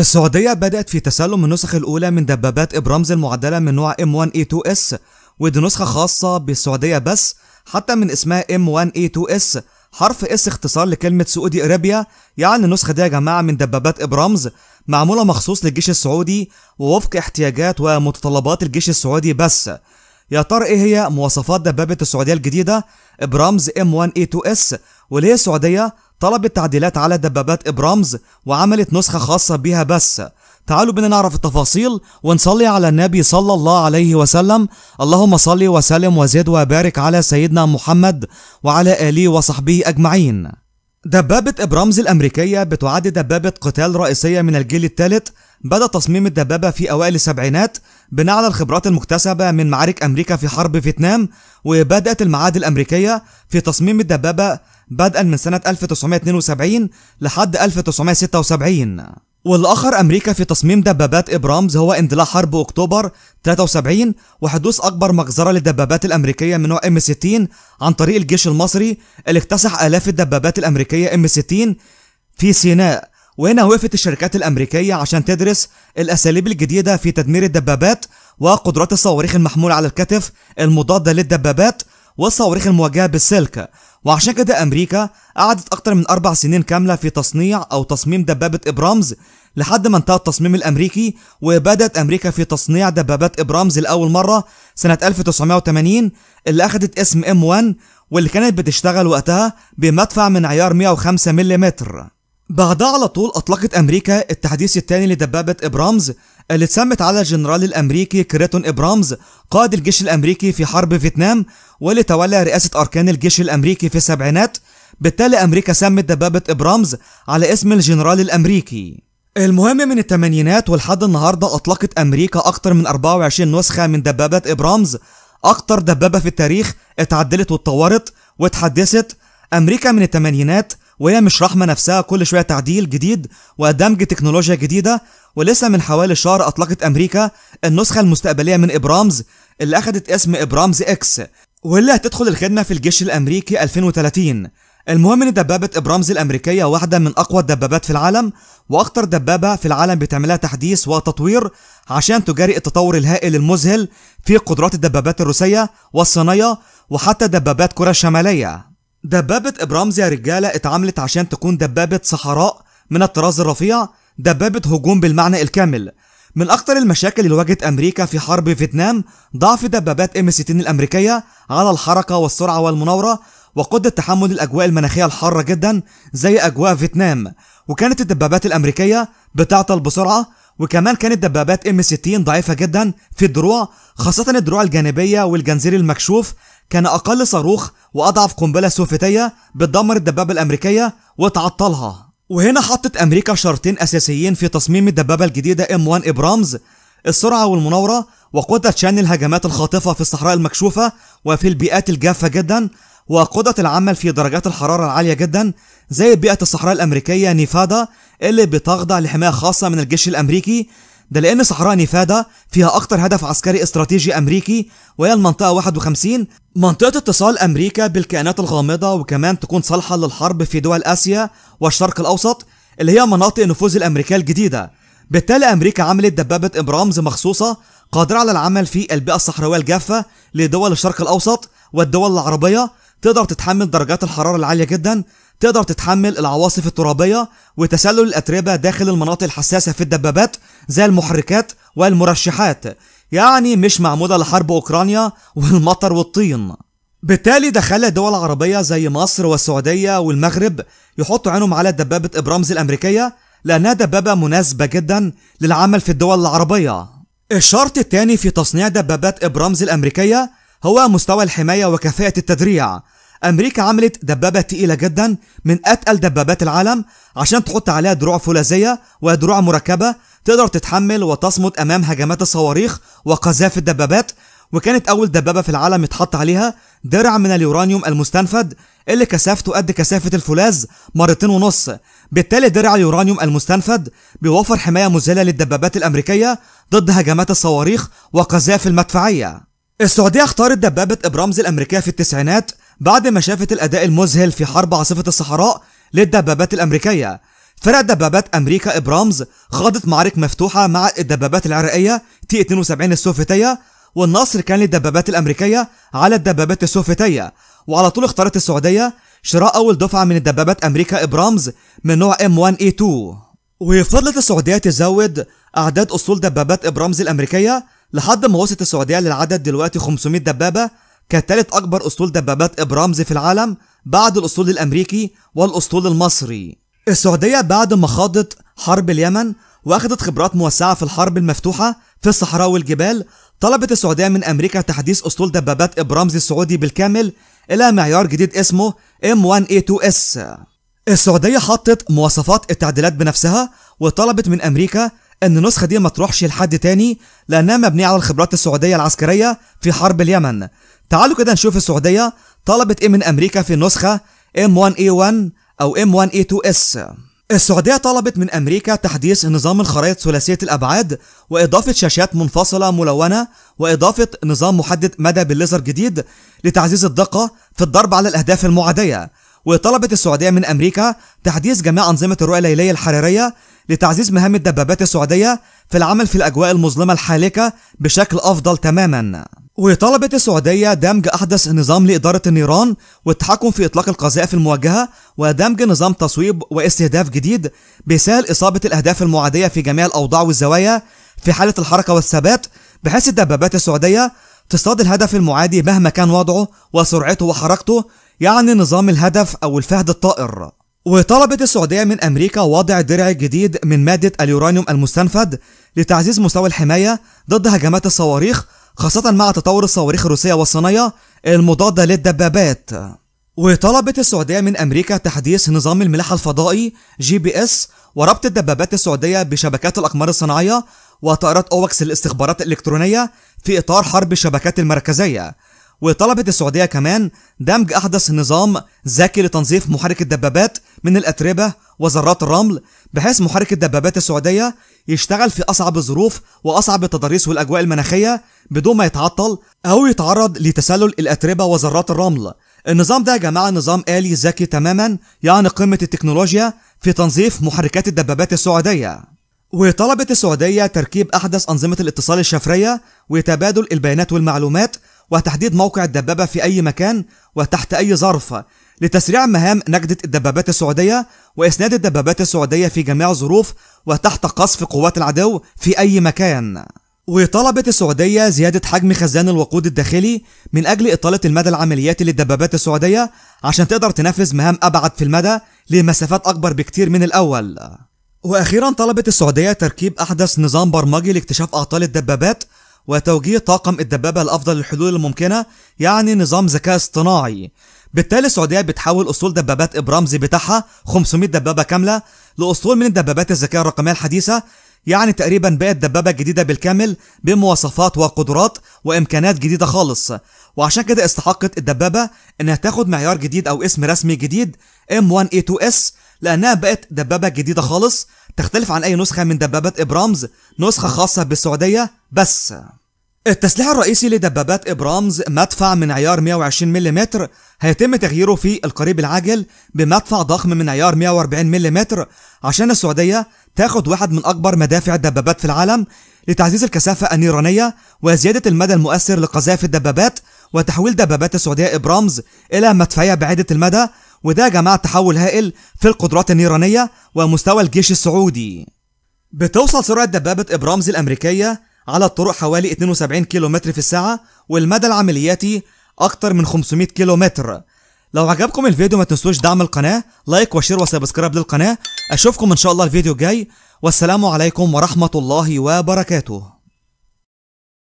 السعودية بدأت في تسلم النسخ الأولى من دبابات إبرامز المعدلة من نوع M1A2S ودي نسخة خاصة بالسعودية بس حتى من اسمها M1A2S حرف S اختصار لكلمة سعودي أرابيا يعني النسخة دي يا جماعة من دبابات إبرامز معمولة مخصوص للجيش السعودي ووفق احتياجات ومتطلبات الجيش السعودي بس يا ترى ايه هي مواصفات دبابة السعودية الجديدة إبرامز M1A2S وليه السعودية طلبت تعديلات على دبابات إبرامز وعملت نسخة خاصة بها بس تعالوا بنا نعرف التفاصيل ونصلي على النبي صلى الله عليه وسلم اللهم صلي وسلم وزد وبارك على سيدنا محمد وعلى آله وصحبه أجمعين دبابة إبرامز الأمريكية بتعد دبابة قتال رئيسية من الجيل الثالث بدأ تصميم الدبابة في أوائل السبعينات بناء على الخبرات المكتسبة من معارك أمريكا في حرب فيتنام وبدأت المعاهد الأمريكية في تصميم الدبابة بدءا من سنة 1972 لحد 1976 واللي أخر أمريكا في تصميم دبابات إبرامز هو اندلاع حرب أكتوبر 73 وحدوث أكبر مجزرة للدبابات الأمريكية من نوع ام 60 عن طريق الجيش المصري اللي اكتسح آلاف الدبابات الأمريكية ام 60 في سيناء وهنا وقفت الشركات الأمريكية عشان تدرس الأساليب الجديدة في تدمير الدبابات وقدرات الصواريخ المحمولة على الكتف المضادة للدبابات والصواريخ المواجهة بالسلك وعشان كده أمريكا قعدت أكتر من أربع سنين كاملة في تصنيع أو تصميم دبابة إبرامز لحد ما انتهى التصميم الأمريكي وبدأت أمريكا في تصنيع دبابات إبرامز لأول مرة سنة 1980 اللي أخدت اسم M1 واللي كانت بتشتغل وقتها بمدفع من عيار 105 ملم بعدها على طول أطلقت أمريكا التحديث الثاني لدبابة إبرامز اللي اتسمت على الجنرال الأمريكي كريتون إبرامز قائد الجيش الأمريكي في حرب فيتنام واللي تولى رئاسة أركان الجيش الأمريكي في السبعينات بالتالي أمريكا سمت دبابة إبرامز على اسم الجنرال الأمريكي المهم من الثمانينات ولحد النهاردة أطلقت أمريكا أكتر من 24 نسخة من دبابة إبرامز أكتر دبابة في التاريخ اتعدلت واتطورت واتحدثت أمريكا من الثمانينات وهي مش رحمة نفسها كل شوية تعديل جديد ودمج تكنولوجيا جديدة ولسه من حوالي شهر أطلقت أمريكا النسخة المستقبلية من إبرامز اللي أخدت اسم إبرامز إكس واللي هتدخل الخدمة في الجيش الأمريكي 2030 المهم ان دبابة ابرامز الامريكية واحدة من اقوى الدبابات في العالم واخطر دبابة في العالم بتعملها تحديث وتطوير عشان تجاري التطور الهائل المذهل في قدرات الدبابات الروسية والصينية وحتى دبابات كوريا الشمالية دبابة ابرامز يا رجالة اتعملت عشان تكون دبابة صحراء من الطراز الرفيع دبابة هجوم بالمعنى الكامل من أكثر المشاكل اللي واجهت أمريكا في حرب فيتنام ضعف دبابات ام 60 الأمريكية على الحركة والسرعة والمناورة وقدرة تحمل الأجواء المناخية الحارة جدا زي أجواء فيتنام وكانت الدبابات الأمريكية بتعطل بسرعة وكمان كانت دبابات ام 60 ضعيفة جدا في الدروع خاصة الدروع الجانبية والجنزير المكشوف كان أقل صاروخ وأضعف قنبلة سوفيتية بتدمر الدبابة الأمريكية وتعطلها وهنا حطت أمريكا شرطين أساسيين في تصميم الدبابة الجديدة M1 إبرامز السرعة والمناورة وقدرة شن الهجمات الخاطفة في الصحراء المكشوفة وفي البيئات الجافة جدا وقدرة العمل في درجات الحرارة العالية جدا زي بيئة الصحراء الأمريكية نيفادا اللي بتخضع لحماية خاصة من الجيش الأمريكي ده لأن صحراء نيفادا فيها أخطر هدف عسكري استراتيجي أمريكي وهي المنطقة 51 منطقة اتصال أمريكا بالكائنات الغامضة وكمان تكون صالحة للحرب في دول آسيا والشرق الأوسط اللي هي مناطق نفوذ الأمريكا الجديدة بالتالي أمريكا عملت دبابة إبرامز مخصوصة قادرة على العمل في البيئة الصحراوية الجافة لدول الشرق الأوسط والدول العربية تقدر تتحمل درجات الحرارة العالية جدا تقدر تتحمل العواصف الترابية وتسلل الأتربة داخل المناطق الحساسة في الدبابات زي المحركات والمرشحات يعني مش معمولة لحرب أوكرانيا والمطر والطين بالتالي دخلت دول عربية زي مصر والسعودية والمغرب يحطوا عينهم على دبابة إبرامز الأمريكية لأنها دبابة مناسبة جدا للعمل في الدول العربية الشرط الثاني في تصنيع دبابات إبرامز الأمريكية هو مستوى الحماية وكفاءة التدريع أمريكا عملت دبابة تقيلة جدا من أتقل دبابات العالم عشان تحط عليها دروع فولاذية ودروع مركبة تقدر تتحمل وتصمد أمام هجمات الصواريخ وقذائف الدبابات وكانت أول دبابة في العالم يتحط عليها درع من اليورانيوم المستنفد اللي كثافته قد كثافة الفولاذ مرتين ونص بالتالي درع اليورانيوم المستنفد بيوفر حماية مذهلة للدبابات الأمريكية ضد هجمات الصواريخ وقذائف المدفعية السعودية اختارت دبابة إبرامز الأمريكية في التسعينات بعد ما شافت الأداء المذهل في حرب عاصفة الصحراء للدبابات الأمريكية فرق دبابات أمريكا إبرامز خاضت معارك مفتوحة مع الدبابات العراقية تي 72 السوفيتية والنصر كان للدبابات الأمريكية على الدبابات السوفيتية وعلى طول اختارت السعودية شراء أول دفعة من الدبابات أمريكا إبرامز من نوع M1A2 e وفضلت السعودية تزود أعداد أسطول دبابات إبرامز الأمريكية لحد ما وصلت السعودية للعدد دلوقتي 500 دبابة كتالت أكبر أسطول دبابات إبرامز في العالم بعد الأسطول الأمريكي والأسطول المصري السعودية بعد ما خاضت حرب اليمن واخدت خبرات موسعة في الحرب المفتوحة في الصحراء والجبال طلبت السعودية من أمريكا تحديث أسطول دبابات إبرامز السعودي بالكامل إلى معيار جديد اسمه M1A2S السعودية حطت مواصفات التعديلات بنفسها وطلبت من أمريكا ان النسخه دي ما تروحش لحد تاني لانها مبنيه على الخبرات السعوديه العسكريه في حرب اليمن تعالوا كده نشوف السعودية طلبت ايه من امريكا في النسخة M1A1 او M1A2S السعودية طلبت من أمريكا تحديث نظام الخرائط ثلاثية الأبعاد وإضافة شاشات منفصلة ملونة وإضافة نظام محدد مدى بالليزر جديد لتعزيز الدقة في الضرب على الأهداف المعادية وطلبت السعودية من أمريكا تحديث جميع أنظمة الرؤية الليلية الحرارية لتعزيز مهام الدبابات السعودية في العمل في الأجواء المظلمة الحالكة بشكل أفضل تماما وطلبت السعودية دمج أحدث نظام لإدارة النيران والتحكم في إطلاق القذائف المواجهة ودمج نظام تصويب واستهداف جديد بيسهل إصابة الأهداف المعادية في جميع الأوضاع والزوايا في حالة الحركة والثبات بحيث الدبابات السعودية تصطاد الهدف المعادي مهما كان وضعه وسرعته وحركته يعني نظام الهدف أو الفهد الطائر وطلبت السعودية من أمريكا وضع درع جديد من مادة اليورانيوم المستنفد لتعزيز مستوى الحماية ضد هجمات الصواريخ خاصة مع تطور الصواريخ الروسية والصينية المضادة للدبابات وطلبت السعودية من أمريكا تحديث نظام الملاحة الفضائي جي بي اس وربط الدبابات السعودية بشبكات الأقمار الصناعية وطائرات أوكس للاستخبارات الإلكترونية في إطار حرب الشبكات المركزية وطلبت السعودية كمان دمج أحدث نظام ذكي لتنظيف محرك الدبابات من الأتربة وذرات الرمل بحيث محرك الدبابات السعودية يشتغل في أصعب الظروف وأصعب التضاريس والأجواء المناخية بدون ما يتعطل أو يتعرض لتسلل الأتربة وذرات الرمل النظام ده يا جماعة نظام آلي ذكي تماما يعني قمة التكنولوجيا في تنظيف محركات الدبابات السعودية وطلبت السعودية تركيب أحدث أنظمة الاتصال الشفرية وتبادل البيانات والمعلومات وتحديد موقع الدبابة في أي مكان وتحت أي ظرف لتسريع مهام نجدة الدبابات السعودية وإسناد الدبابات السعودية في جميع الظروف وتحت قصف قوات العدو في أي مكان وطلبت السعودية زيادة حجم خزان الوقود الداخلي من أجل إطالة المدى العملياتي للدبابات السعودية عشان تقدر تنفذ مهام أبعد في المدى لمسافات أكبر بكتير من الأول وأخيرا طلبت السعودية تركيب أحدث نظام برمجي لاكتشاف أعطال الدبابات وتوجيه طاقم الدبابة لأفضل الحلول الممكنة يعني نظام ذكاء اصطناعي بالتالي السعودية بتحول أسطول دبابات إبرامزي بتاعها 500 دبابة كاملة لأسطول من دبابات الذكاء الرقمية الحديثة يعني تقريبا بقت دبابة جديدة بالكامل بمواصفات وقدرات وإمكانات جديدة خالص وعشان كده استحقت الدبابة إنها تاخد معيار جديد أو اسم رسمي جديد M1A2S لأنها بقت دبابة جديدة خالص تختلف عن أي نسخة من دبابة إبرامز نسخة خاصة بالسعودية بس التسليح الرئيسي لدبابات إبرامز مدفع من عيار 120 ملم هيتم تغييره في القريب العاجل بمدفع ضخم من عيار 140 ملم عشان السعودية تاخد واحد من أكبر مدافع الدبابات في العالم لتعزيز الكثافة النيرانية وزيادة المدى المؤثر لقذائف الدبابات وتحويل دبابات السعودية إبرامز إلى مدفعية بعيدة المدى وده يا جماعة تحول هائل في القدرات النيرانية ومستوى الجيش السعودي بتوصل سرعة دبابة إبرامز الأمريكية على الطرق حوالي 72 كيلومتر في الساعة والمدى العملياتي أكتر من 500 كيلومتر لو عجبكم الفيديو ما تنسوش دعم القناة لايك وشير وسبسكرايب للقناة أشوفكم إن شاء الله الفيديو الجاي والسلام عليكم ورحمة الله وبركاته